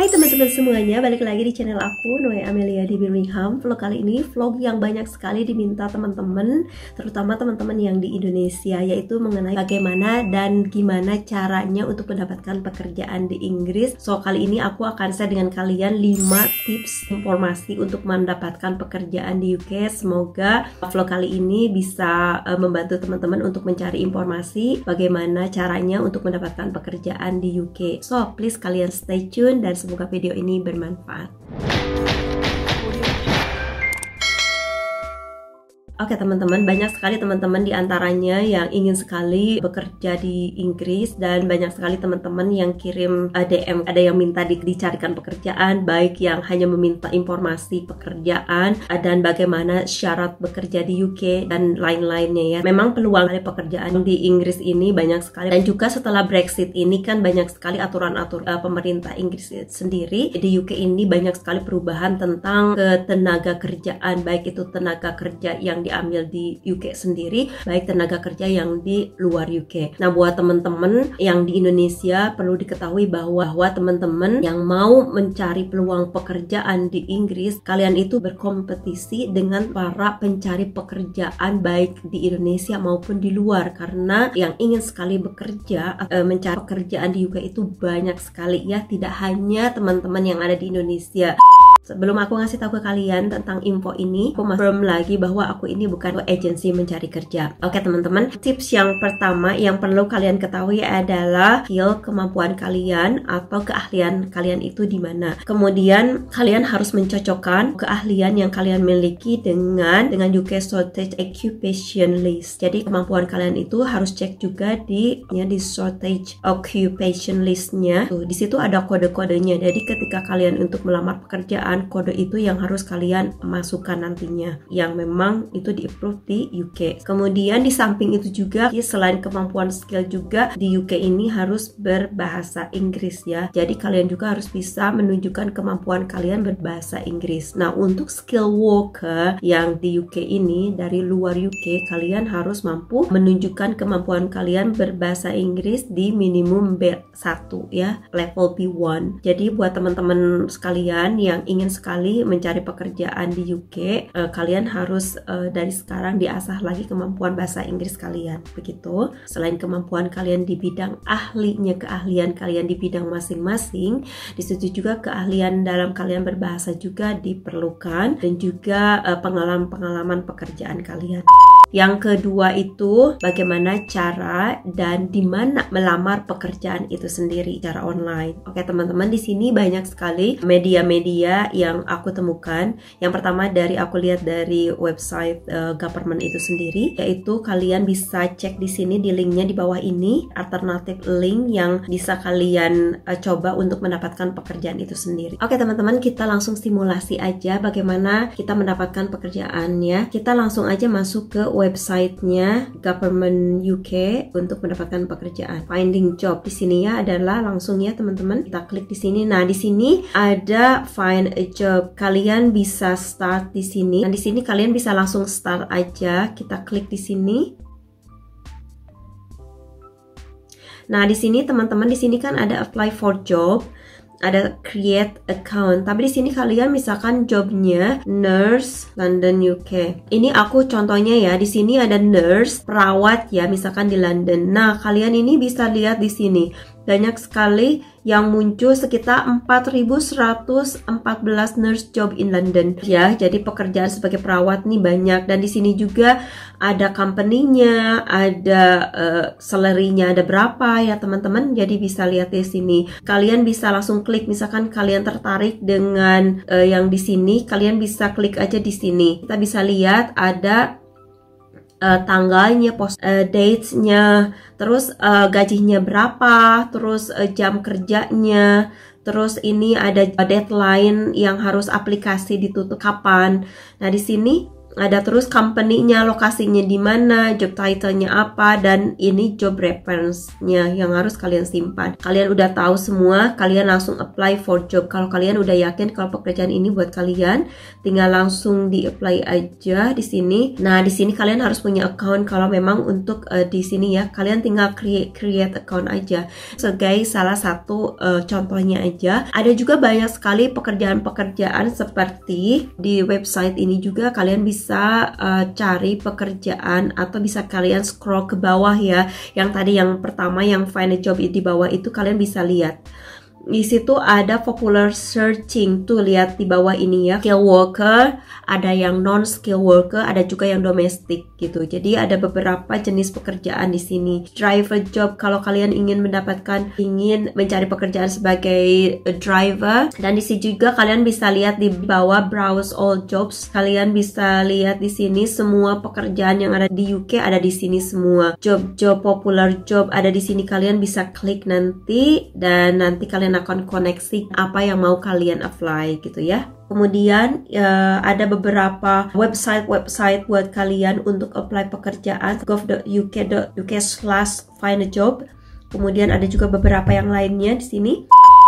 Hai teman-teman semuanya, balik lagi di channel aku Noe Amelia di Birmingham Vlog kali ini vlog yang banyak sekali diminta teman-teman Terutama teman-teman yang di Indonesia Yaitu mengenai bagaimana dan gimana caranya untuk mendapatkan pekerjaan di Inggris So kali ini aku akan share dengan kalian 5 tips informasi untuk mendapatkan pekerjaan di UK Semoga vlog kali ini bisa eh, membantu teman-teman untuk mencari informasi Bagaimana caranya untuk mendapatkan pekerjaan di UK So please kalian stay tune dan Semoga video ini bermanfaat. Oke teman-teman, banyak sekali teman-teman di antaranya yang ingin sekali bekerja di Inggris dan banyak sekali teman-teman yang kirim eh, DM. Ada yang minta di, dicarikan pekerjaan, baik yang hanya meminta informasi pekerjaan eh, dan bagaimana syarat bekerja di UK dan lain-lainnya ya. Memang peluang dari pekerjaan di Inggris ini banyak sekali dan juga setelah Brexit ini kan banyak sekali aturan-aturan uh, eh, pemerintah Inggris sendiri di UK ini banyak sekali perubahan tentang ketenaga kerjaan baik itu tenaga kerja yang di diambil di UK sendiri, baik tenaga kerja yang di luar UK. Nah, buat teman-teman yang di Indonesia perlu diketahui bahwa bahwa teman-teman yang mau mencari peluang pekerjaan di Inggris, kalian itu berkompetisi dengan para pencari pekerjaan baik di Indonesia maupun di luar karena yang ingin sekali bekerja eh, mencari pekerjaan di UK itu banyak sekali ya, tidak hanya teman-teman yang ada di Indonesia. Sebelum aku ngasih tahu ke kalian tentang info ini, aku confirm lagi bahwa aku ini bukan agensi mencari kerja. Oke teman-teman, tips yang pertama yang perlu kalian ketahui adalah skill kemampuan kalian atau keahlian kalian itu di mana. Kemudian kalian harus mencocokkan keahlian yang kalian miliki dengan dengan UK shortage occupation list. Jadi kemampuan kalian itu harus cek juga di ya, di shortage occupation listnya. Tuh di situ ada kode-kodenya. Jadi ketika kalian untuk melamar pekerjaan perbedaan kode itu yang harus kalian masukkan nantinya yang memang itu di approve di UK. Kemudian di samping itu juga ya, selain kemampuan skill juga di UK ini harus berbahasa Inggris ya. Jadi kalian juga harus bisa menunjukkan kemampuan kalian berbahasa Inggris. Nah, untuk skill worker yang di UK ini dari luar UK kalian harus mampu menunjukkan kemampuan kalian berbahasa Inggris di minimum B1 ya, level B1. Jadi buat teman-teman sekalian yang ingin ingin sekali mencari pekerjaan di UK, uh, eh, kalian harus uh, dari sekarang diasah lagi kemampuan bahasa Inggris kalian. Begitu. Selain kemampuan kalian di bidang ahlinya, keahlian kalian di bidang masing-masing, di situ juga keahlian dalam kalian berbahasa juga diperlukan dan juga eh, pengalaman-pengalaman uh, pekerjaan kalian. Yang kedua itu bagaimana cara dan di mana melamar pekerjaan itu sendiri secara online. Oke teman-teman di sini banyak sekali media-media yang aku temukan. Yang pertama dari aku lihat dari website uh, government itu sendiri, yaitu kalian bisa cek di sini di linknya di bawah ini alternatif link yang bisa kalian uh, coba untuk mendapatkan pekerjaan itu sendiri. Oke teman-teman kita langsung simulasi aja bagaimana kita mendapatkan pekerjaannya. Kita langsung aja masuk ke websitenya Government UK untuk mendapatkan pekerjaan. Finding job di sini ya adalah langsung ya teman-teman kita klik di sini. Nah di sini ada find a job. Kalian bisa start di sini. Nah di sini kalian bisa langsung start aja. Kita klik di sini. Nah di sini teman-teman di sini kan ada apply for job ada create account. Tapi di sini kalian misalkan jobnya nurse London UK. Ini aku contohnya ya. Di sini ada nurse perawat ya misalkan di London. Nah, kalian ini bisa lihat di sini banyak sekali yang muncul sekitar 4.114 nurse job in London ya. Jadi pekerjaan sebagai perawat nih banyak dan di sini juga ada company-nya, ada uh, salary-nya ada berapa ya teman-teman. Jadi bisa lihat di sini. Kalian bisa langsung klik misalkan kalian tertarik dengan uh, yang di sini, kalian bisa klik aja di sini. Kita bisa lihat ada uh, eh, tanggalnya, post uh, eh, dates terus uh, gajinya berapa, terus uh, jam kerjanya, terus ini ada deadline yang harus aplikasi ditutup kapan. Nah, di sini ada terus company-nya, lokasinya di mana, job title-nya apa, dan ini job reference-nya yang harus kalian simpan. Kalian udah tahu semua, kalian langsung apply for job. Kalau kalian udah yakin kalau pekerjaan ini buat kalian, tinggal langsung di apply aja di sini. Nah, di sini kalian harus punya account kalau memang untuk uh, di sini ya, kalian tinggal create, create account aja. So guys, salah satu uh, contohnya aja. Ada juga banyak sekali pekerjaan-pekerjaan seperti di website ini juga kalian bisa bisa uh, cari pekerjaan atau bisa kalian scroll ke bawah ya. Yang tadi yang pertama yang find a job di bawah itu kalian bisa lihat di situ ada popular searching tuh lihat di bawah ini ya skill worker ada yang non skill worker ada juga yang domestik gitu. Jadi ada beberapa jenis pekerjaan di sini. Driver job kalau kalian ingin mendapatkan ingin mencari pekerjaan sebagai eh, driver dan di sini juga kalian bisa lihat di bawah browse all jobs. Kalian bisa lihat di sini semua pekerjaan yang ada di UK ada di sini semua. Job-job popular job ada di sini kalian bisa klik nanti dan nanti kalian akan koneksi apa yang mau kalian apply gitu ya. Kemudian ya, ada beberapa website-website buat kalian untuk apply pekerjaan gov.uk.uk slash find a job. Kemudian ada juga beberapa yang lainnya di sini.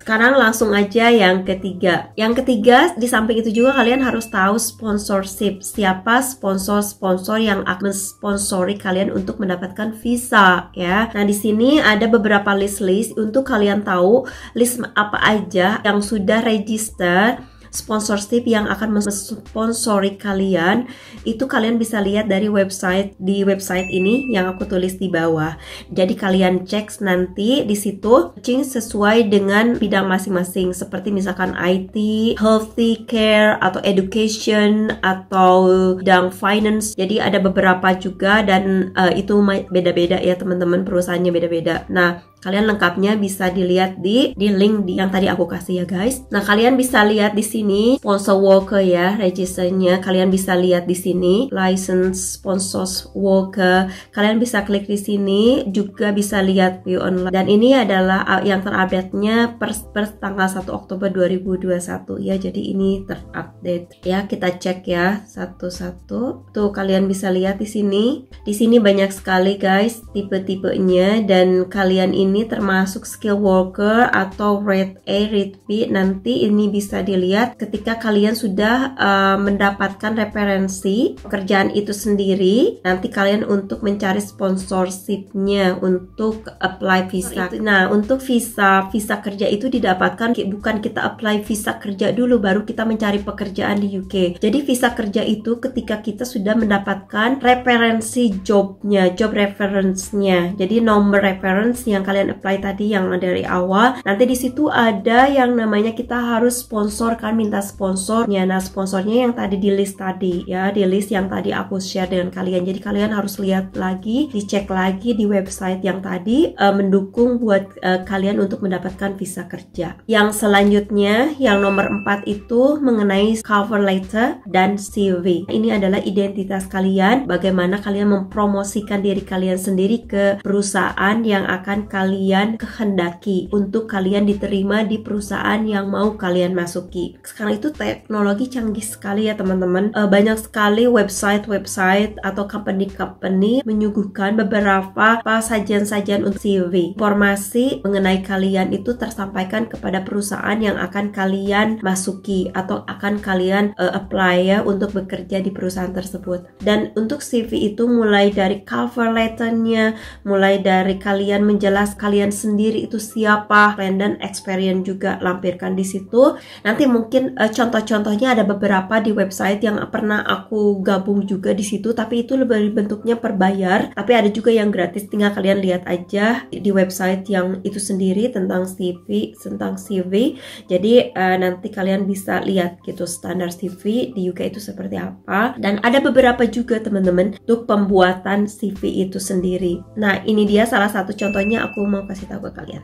Sekarang langsung aja yang ketiga. Yang ketiga, di samping itu juga kalian harus tahu sponsorship. Siapa sponsor-sponsor yang akan sponsori kalian untuk mendapatkan visa ya. Nah, di sini ada beberapa list-list untuk kalian tahu list apa aja yang sudah register sponsorship yang akan mensponsori kalian itu kalian bisa lihat dari website di website ini yang aku tulis di bawah. Jadi kalian cek nanti di situ searching sesuai dengan bidang masing-masing seperti misalkan IT, healthy care atau education atau bidang finance. Jadi ada beberapa juga dan uh, itu beda-beda ya teman-teman perusahaannya beda-beda. Nah, Kalian lengkapnya bisa dilihat di di link di yang tadi aku kasih ya guys. Nah, kalian bisa lihat di sini sponsor worker ya, registernya. Kalian bisa lihat di sini license sponsors worker. Kalian bisa klik di sini juga bisa lihat view online. Dan ini adalah uh, yang terupdate-nya per, per tanggal 1 Oktober 2021 ya. Jadi ini terupdate ya. Kita cek ya satu-satu. Tuh kalian bisa lihat di sini. Di sini banyak sekali guys tipe-tipenya dan kalian ini ini termasuk skill worker atau rate A, rate B. Nanti ini bisa dilihat ketika kalian sudah uh, mendapatkan referensi pekerjaan itu sendiri. Nanti kalian untuk mencari sponsorshipnya untuk apply visa. Nah, untuk visa visa kerja itu didapatkan bukan kita apply visa kerja dulu baru kita mencari pekerjaan di UK. Jadi visa kerja itu ketika kita sudah mendapatkan referensi jobnya, job reference-nya. Jadi nomor reference yang kalian kalian apply tadi yang dari awal nanti di situ ada yang namanya kita harus sponsor kan minta sponsornya nah sponsornya yang tadi di list tadi ya di list yang tadi aku share dengan kalian jadi kalian harus lihat lagi dicek lagi di website yang tadi uh, mendukung buat uh, kalian untuk mendapatkan visa kerja yang selanjutnya yang nomor 4 itu mengenai cover letter dan CV ini adalah identitas kalian bagaimana kalian mempromosikan diri kalian sendiri ke perusahaan yang akan kalian kalian kehendaki untuk kalian diterima di perusahaan yang mau kalian masuki. Sekarang itu teknologi canggih sekali ya teman-teman. E, banyak sekali website-website atau company-company menyuguhkan beberapa sajian-sajian untuk CV. Informasi mengenai kalian itu tersampaikan kepada perusahaan yang akan kalian masuki atau akan kalian e, apply ya untuk bekerja di perusahaan tersebut. Dan untuk CV itu mulai dari cover letternya, mulai dari kalian menjelaskan kalian sendiri itu siapa, plan dan experience juga lampirkan di situ. Nanti mungkin uh, contoh-contohnya ada beberapa di website yang pernah aku gabung juga di situ, tapi itu lebih bentuknya perbayar. Tapi ada juga yang gratis, tinggal kalian lihat aja di website yang itu sendiri tentang CV, tentang CV. Jadi uh, nanti kalian bisa lihat gitu standar CV di UK itu seperti apa. Dan ada beberapa juga teman-teman untuk pembuatan CV itu sendiri. Nah ini dia salah satu contohnya aku mau kasih tahu ke kalian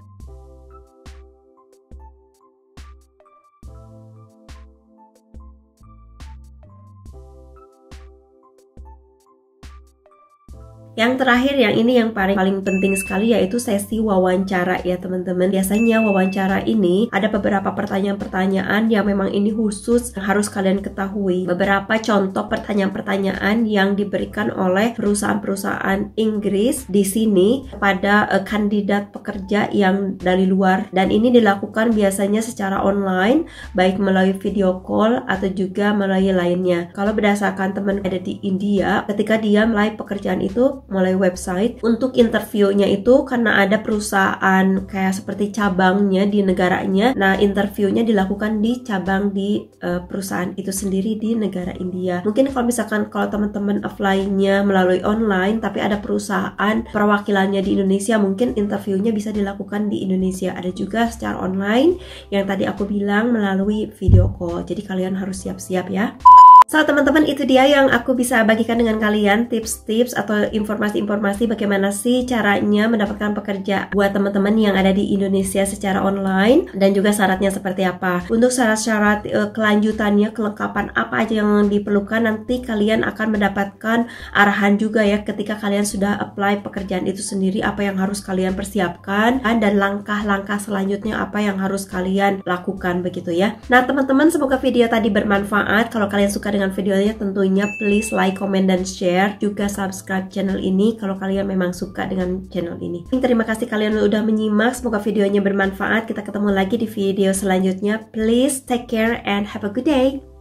Yang terakhir yang ini yang paling paling penting sekali yaitu sesi wawancara ya teman-teman. Biasanya wawancara ini ada beberapa pertanyaan-pertanyaan yang memang ini khusus harus kalian ketahui. Beberapa contoh pertanyaan-pertanyaan yang diberikan oleh perusahaan-perusahaan Inggris di sini pada uh, kandidat pekerja yang dari luar dan ini dilakukan biasanya secara online baik melalui video call atau juga melalui lainnya. Kalau berdasarkan teman ada di India ketika dia melalui pekerjaan itu mulai website untuk interviewnya itu karena ada perusahaan kayak seperti cabangnya di negaranya nah interviewnya dilakukan di cabang di uh, perusahaan itu sendiri di negara India mungkin kalau misalkan kalau teman-teman offline-nya melalui online tapi ada perusahaan perwakilannya di Indonesia mungkin interviewnya bisa dilakukan di Indonesia ada juga secara online yang tadi aku bilang melalui video call jadi kalian harus siap-siap ya So teman-teman itu dia yang aku bisa bagikan dengan kalian tips-tips atau informasi-informasi bagaimana sih caranya mendapatkan pekerja buat teman-teman yang ada di Indonesia secara online dan juga syaratnya seperti apa. Untuk syarat-syarat uh, kelanjutannya, kelengkapan apa aja yang diperlukan nanti kalian akan mendapatkan arahan juga ya ketika kalian sudah apply pekerjaan itu sendiri apa yang harus kalian persiapkan dan langkah-langkah selanjutnya apa yang harus kalian lakukan begitu ya. Nah teman-teman semoga video tadi bermanfaat. Kalau kalian suka dengan videonya tentunya please like, comment, dan share. Juga subscribe channel ini kalau kalian memang suka dengan channel ini. Terima kasih kalian udah menyimak. Semoga videonya bermanfaat. Kita ketemu lagi di video selanjutnya. Please take care and have a good day.